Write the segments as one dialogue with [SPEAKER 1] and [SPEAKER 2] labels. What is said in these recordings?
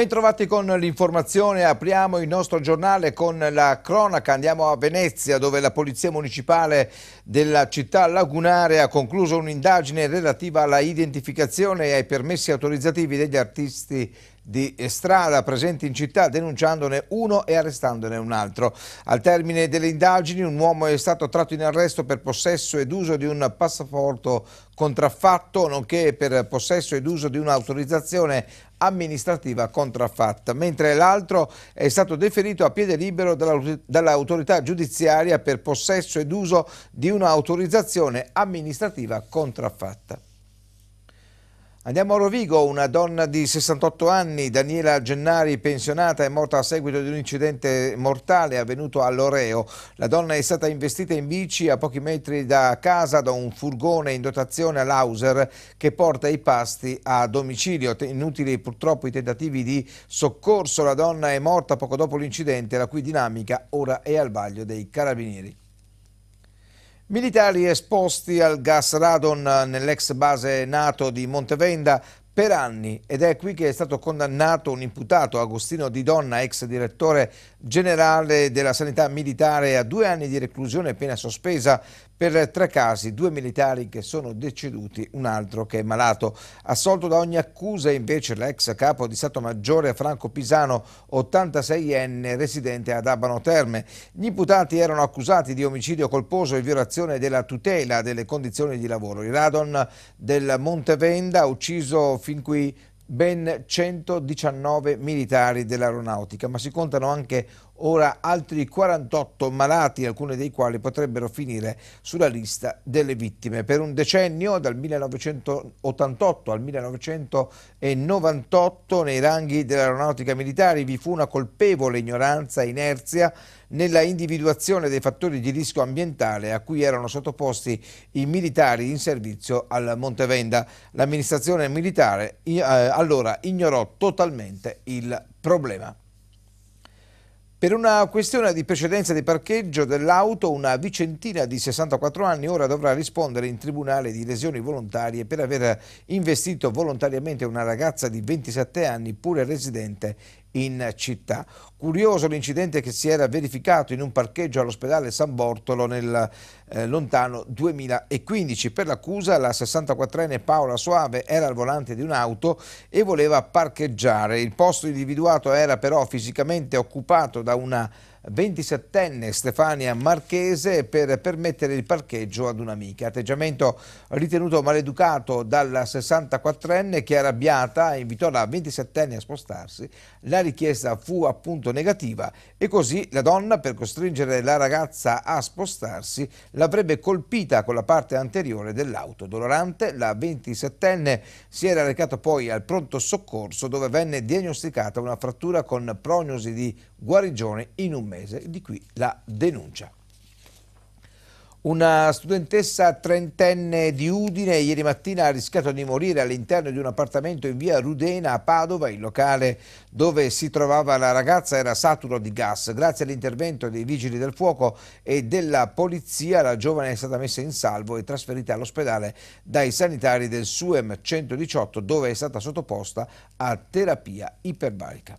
[SPEAKER 1] Bentrovati con l'informazione, apriamo il nostro giornale con la cronaca, andiamo a Venezia dove la Polizia Municipale della città lagunare ha concluso un'indagine relativa alla identificazione e ai permessi autorizzativi degli artisti di strada presenti in città denunciandone uno e arrestandone un altro. Al termine delle indagini un uomo è stato tratto in arresto per possesso ed uso di un passaporto contraffatto nonché per possesso ed uso di un'autorizzazione amministrativa contraffatta, mentre l'altro è stato deferito a piede libero dall'autorità giudiziaria per possesso ed uso di un'autorizzazione amministrativa contraffatta. Andiamo a Rovigo, una donna di 68 anni, Daniela Gennari, pensionata, è morta a seguito di un incidente mortale avvenuto a Loreo. La donna è stata investita in bici a pochi metri da casa da un furgone in dotazione all'Auser che porta i pasti a domicilio. Inutili purtroppo i tentativi di soccorso, la donna è morta poco dopo l'incidente, la cui dinamica ora è al vaglio dei carabinieri. Militari esposti al gas radon nell'ex base NATO di Montevenda per anni ed è qui che è stato condannato un imputato, Agostino Di Donna, ex direttore generale della sanità militare, a due anni di reclusione appena sospesa per tre casi, due militari che sono deceduti, un altro che è malato. Assolto da ogni accusa invece l'ex capo di Stato Maggiore Franco Pisano, 86enne, residente ad Abano Terme. Gli imputati erano accusati di omicidio colposo e violazione della tutela delle condizioni di lavoro. Il radon del Montevenda ha ucciso fin qui ben 119 militari dell'aeronautica, ma si contano anche ora altri 48 malati, alcuni dei quali potrebbero finire sulla lista delle vittime. Per un decennio, dal 1988 al 1998, nei ranghi dell'aeronautica militare vi fu una colpevole ignoranza e inerzia nella individuazione dei fattori di rischio ambientale a cui erano sottoposti i militari in servizio al Montevenda. L'amministrazione militare eh, allora ignorò totalmente il problema. Per una questione di precedenza di parcheggio dell'auto, una vicentina di 64 anni ora dovrà rispondere in tribunale di lesioni volontarie per aver investito volontariamente una ragazza di 27 anni, pure residente in città. Curioso l'incidente che si era verificato in un parcheggio all'ospedale San Bortolo nel eh, lontano 2015. Per l'accusa la 64enne Paola Soave era al volante di un'auto e voleva parcheggiare. Il posto individuato era però fisicamente occupato da una 27enne Stefania Marchese per permettere il parcheggio ad un'amica. Atteggiamento ritenuto maleducato dalla 64enne che arrabbiata invitò la 27enne a spostarsi. La richiesta fu appunto negativa e così la donna per costringere la ragazza a spostarsi l'avrebbe colpita con la parte anteriore dell'auto. Dolorante la 27enne si era recata poi al pronto soccorso dove venne diagnosticata una frattura con prognosi di guarigione in un mese, di qui la denuncia. Una studentessa trentenne di Udine ieri mattina ha rischiato di morire all'interno di un appartamento in via Rudena a Padova. Il locale dove si trovava la ragazza era saturo di gas. Grazie all'intervento dei vigili del fuoco e della polizia la giovane è stata messa in salvo e trasferita all'ospedale dai sanitari del SUEM 118 dove è stata sottoposta a terapia iperbarica.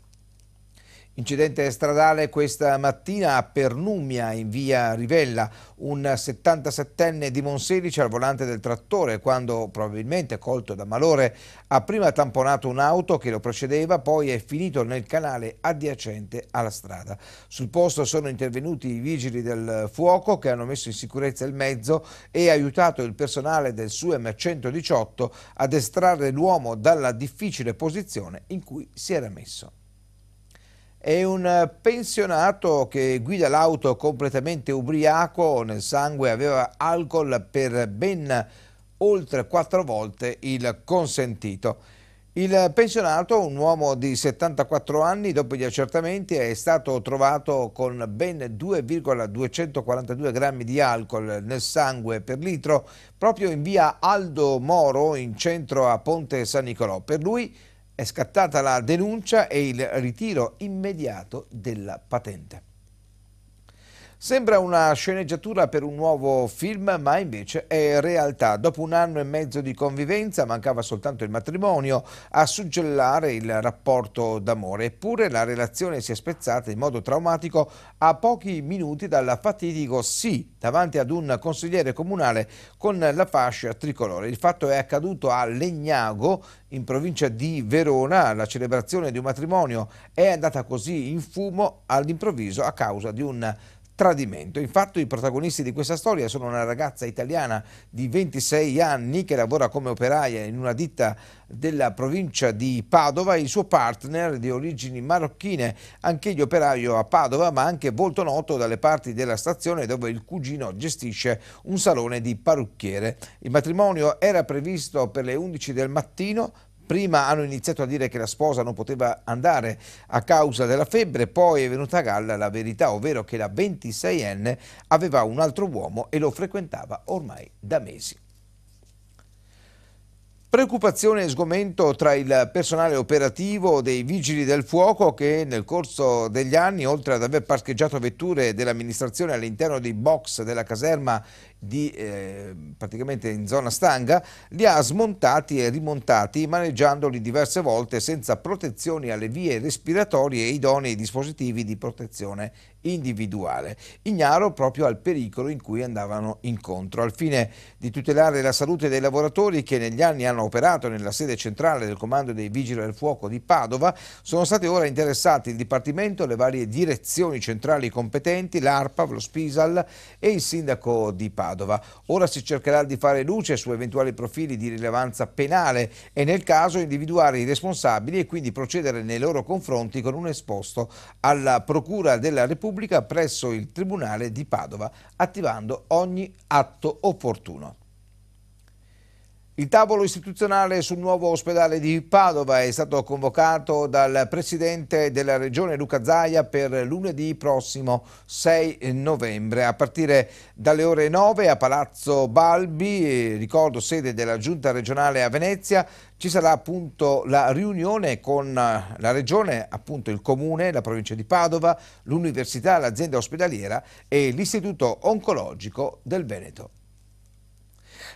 [SPEAKER 1] Incidente stradale questa mattina a Pernumia in via Rivella. Un 77enne di Monselice al volante del trattore quando probabilmente colto da malore ha prima tamponato un'auto che lo precedeva poi è finito nel canale adiacente alla strada. Sul posto sono intervenuti i vigili del fuoco che hanno messo in sicurezza il mezzo e aiutato il personale del SUEM 118 ad estrarre l'uomo dalla difficile posizione in cui si era messo. È un pensionato che guida l'auto completamente ubriaco, nel sangue aveva alcol per ben oltre quattro volte il consentito. Il pensionato, un uomo di 74 anni, dopo gli accertamenti è stato trovato con ben 2,242 grammi di alcol nel sangue per litro proprio in via Aldo Moro in centro a Ponte San Nicolò. Per lui è scattata la denuncia e il ritiro immediato della patente. Sembra una sceneggiatura per un nuovo film, ma invece è realtà. Dopo un anno e mezzo di convivenza mancava soltanto il matrimonio a suggellare il rapporto d'amore. Eppure la relazione si è spezzata in modo traumatico a pochi minuti dal fatidico sì davanti ad un consigliere comunale con la fascia tricolore. Il fatto è accaduto a Legnago, in provincia di Verona. La celebrazione di un matrimonio è andata così in fumo all'improvviso a causa di un tradimento. Infatti i protagonisti di questa storia sono una ragazza italiana di 26 anni che lavora come operaia in una ditta della provincia di Padova e il suo partner di origini marocchine, anch'egli operaio a Padova ma anche molto noto dalle parti della stazione dove il cugino gestisce un salone di parrucchiere. Il matrimonio era previsto per le 11 del mattino prima hanno iniziato a dire che la sposa non poteva andare a causa della febbre, poi è venuta a galla la verità, ovvero che la 26enne aveva un altro uomo e lo frequentava ormai da mesi. Preoccupazione e sgomento tra il personale operativo dei Vigili del Fuoco che nel corso degli anni, oltre ad aver parcheggiato vetture dell'amministrazione all'interno dei box della caserma di, eh, praticamente in zona stanga, li ha smontati e rimontati maneggiandoli diverse volte senza protezioni alle vie respiratorie e idonei dispositivi di protezione individuale, ignaro proprio al pericolo in cui andavano incontro. Al fine di tutelare la salute dei lavoratori che negli anni hanno operato nella sede centrale del Comando dei Vigili del Fuoco di Padova, sono stati ora interessati il Dipartimento, le varie direzioni centrali competenti, l'ARPA, lo SPISAL e il Sindaco di Padova. Padova. Ora si cercherà di fare luce su eventuali profili di rilevanza penale e nel caso individuare i responsabili e quindi procedere nei loro confronti con un esposto alla Procura della Repubblica presso il Tribunale di Padova, attivando ogni atto opportuno. Il tavolo istituzionale sul nuovo ospedale di Padova è stato convocato dal Presidente della Regione Luca Zaia per lunedì prossimo 6 novembre a partire dalle ore 9 a Palazzo Balbi, ricordo sede della Giunta regionale a Venezia, ci sarà appunto la riunione con la Regione, appunto il Comune, la provincia di Padova, l'Università, l'azienda ospedaliera e l'Istituto Oncologico del Veneto.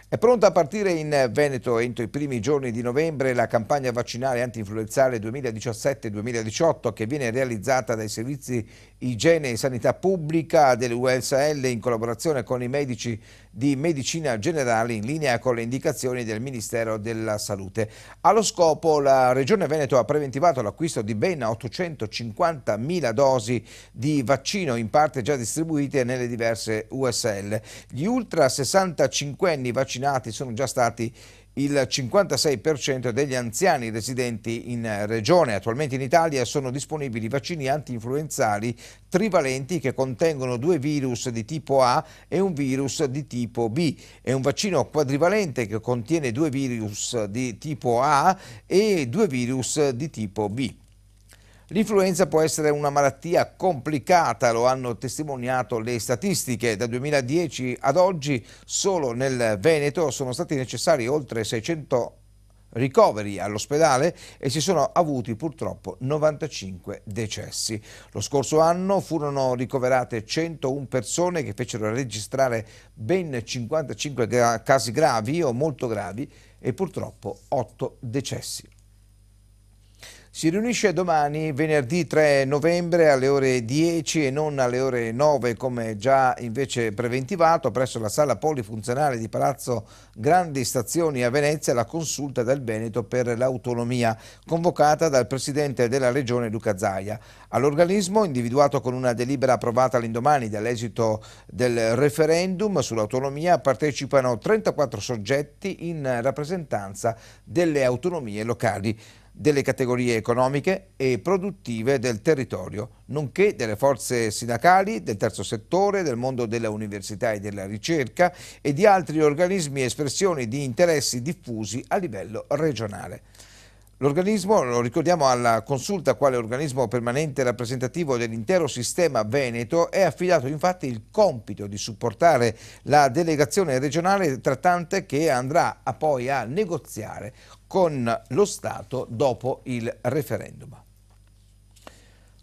[SPEAKER 1] È pronta a partire in Veneto entro i primi giorni di novembre la campagna vaccinale anti-influenzale 2017-2018 che viene realizzata dai servizi igiene e sanità pubblica dell'USL in collaborazione con i medici di medicina generale in linea con le indicazioni del Ministero della Salute. Allo scopo la Regione Veneto ha preventivato l'acquisto di ben 850.000 dosi di vaccino in parte già distribuite nelle diverse USL. Gli ultra 65 anni vaccinati sono già stati il 56% degli anziani residenti in regione attualmente in Italia sono disponibili vaccini anti-influenzali trivalenti che contengono due virus di tipo A e un virus di tipo B È un vaccino quadrivalente che contiene due virus di tipo A e due virus di tipo B. L'influenza può essere una malattia complicata, lo hanno testimoniato le statistiche. Da 2010 ad oggi solo nel Veneto sono stati necessari oltre 600 ricoveri all'ospedale e si sono avuti purtroppo 95 decessi. Lo scorso anno furono ricoverate 101 persone che fecero registrare ben 55 casi gravi o molto gravi e purtroppo 8 decessi. Si riunisce domani, venerdì 3 novembre, alle ore 10 e non alle ore 9, come già invece preventivato, presso la sala polifunzionale di Palazzo Grandi Stazioni a Venezia, la consulta del Veneto per l'autonomia, convocata dal presidente della regione Luca Zaia. All'organismo, individuato con una delibera approvata l'indomani dall'esito del referendum sull'autonomia, partecipano 34 soggetti in rappresentanza delle autonomie locali delle categorie economiche e produttive del territorio, nonché delle forze sindacali, del terzo settore, del mondo della università e della ricerca e di altri organismi e espressioni di interessi diffusi a livello regionale. L'organismo, lo ricordiamo alla consulta quale organismo permanente rappresentativo dell'intero sistema Veneto, è affidato infatti il compito di supportare la delegazione regionale trattante che andrà a poi a negoziare con lo Stato dopo il referendum.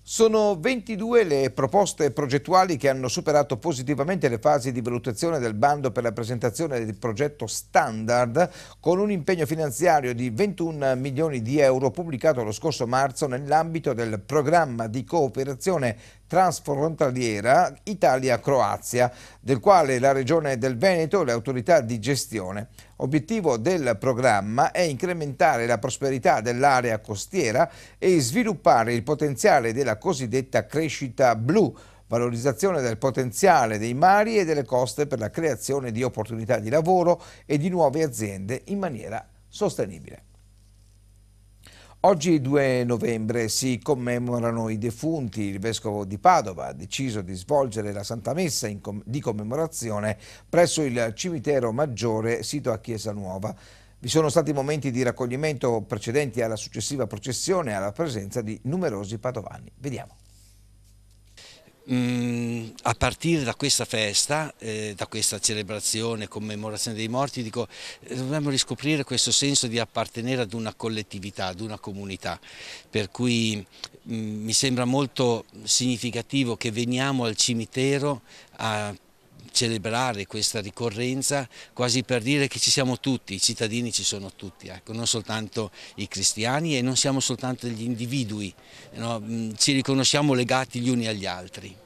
[SPEAKER 1] Sono 22 le proposte progettuali che hanno superato positivamente le fasi di valutazione del bando per la presentazione del progetto standard con un impegno finanziario di 21 milioni di euro pubblicato lo scorso marzo nell'ambito del programma di cooperazione transfrontaliera Italia-Croazia, del quale la Regione del Veneto e le autorità di gestione. Obiettivo del programma è incrementare la prosperità dell'area costiera e sviluppare il potenziale della cosiddetta crescita blu, valorizzazione del potenziale dei mari e delle coste per la creazione di opportunità di lavoro e di nuove aziende in maniera sostenibile. Oggi 2 novembre si commemorano i defunti. Il Vescovo di Padova ha deciso di svolgere la Santa Messa com di commemorazione presso il cimitero maggiore sito a Chiesa Nuova. Vi sono stati momenti di raccoglimento precedenti alla successiva processione e alla presenza di numerosi padovani. Vediamo. Mm, a partire da questa festa, eh, da questa celebrazione, commemorazione dei morti, dico, eh, dobbiamo riscoprire questo senso di appartenere ad una collettività, ad una comunità, per cui mm, mi sembra molto significativo che veniamo al cimitero a celebrare questa ricorrenza quasi per dire che ci siamo tutti, i cittadini ci sono tutti, ecco, non soltanto i cristiani e non siamo soltanto gli individui, no? Mm, ci riconosciamo legati gli uni agli altri.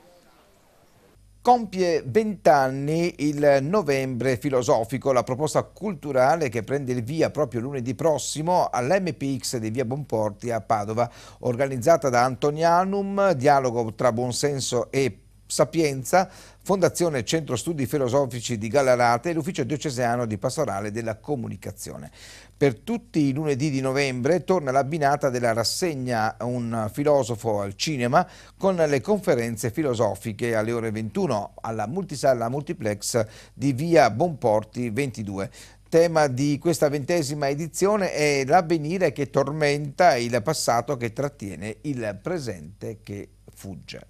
[SPEAKER 1] Compie vent'anni il novembre filosofico, la proposta culturale che prende il via proprio lunedì prossimo all'MPX di Via Bonporti a Padova, organizzata da Antonianum, dialogo tra buonsenso e Sapienza, Fondazione Centro Studi Filosofici di Gallarate e l'Ufficio Diocesano di Pastorale della Comunicazione. Per tutti i lunedì di novembre torna l'abbinata della rassegna Un filosofo al cinema con le conferenze filosofiche alle ore 21 alla multisala multiplex di via Bonporti 22. Tema di questa ventesima edizione è l'avvenire che tormenta il passato che trattiene il presente che fugge.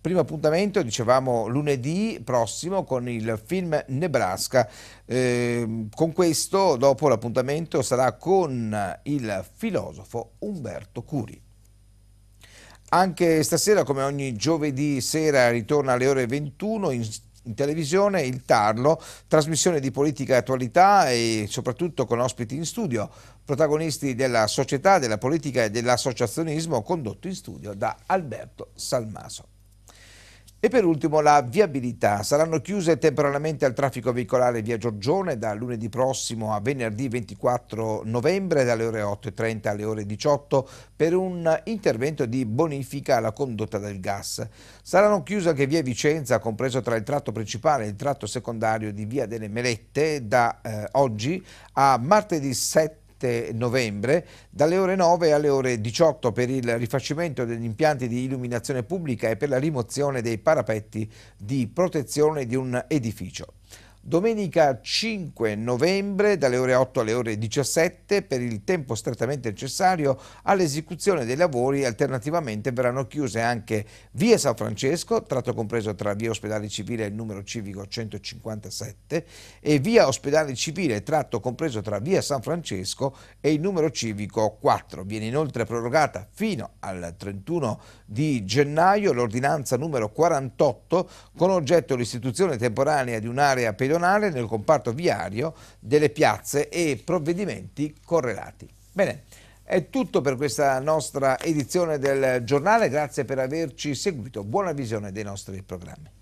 [SPEAKER 1] Primo appuntamento, dicevamo, lunedì prossimo con il film Nebraska. Eh, con questo, dopo l'appuntamento, sarà con il filosofo Umberto Curi. Anche stasera, come ogni giovedì sera, ritorna alle ore 21 in in televisione il Tarlo, trasmissione di politica e attualità e soprattutto con ospiti in studio protagonisti della società, della politica e dell'associazionismo condotto in studio da Alberto Salmaso. E per ultimo la viabilità. Saranno chiuse temporaneamente al traffico veicolare via Giorgione da lunedì prossimo a venerdì 24 novembre dalle ore 8.30 alle ore 18 per un intervento di bonifica alla condotta del gas. Saranno chiuse anche via Vicenza, compreso tra il tratto principale e il tratto secondario di via delle Melette, da eh, oggi a martedì 7 7 novembre dalle ore 9 alle ore 18 per il rifacimento degli impianti di illuminazione pubblica e per la rimozione dei parapetti di protezione di un edificio. Domenica 5 novembre dalle ore 8 alle ore 17 per il tempo strettamente necessario all'esecuzione dei lavori alternativamente verranno chiuse anche via San Francesco, tratto compreso tra via Ospedale Civile e numero civico 157 e via Ospedale Civile, tratto compreso tra via San Francesco e il numero civico 4. Viene inoltre prorogata fino al 31 di gennaio l'ordinanza numero 48 con oggetto l'istituzione temporanea di un'area pedonale nazionale nel comparto viario delle piazze e provvedimenti correlati. Bene, è tutto per questa nostra edizione del giornale, grazie per averci seguito, buona visione dei nostri programmi.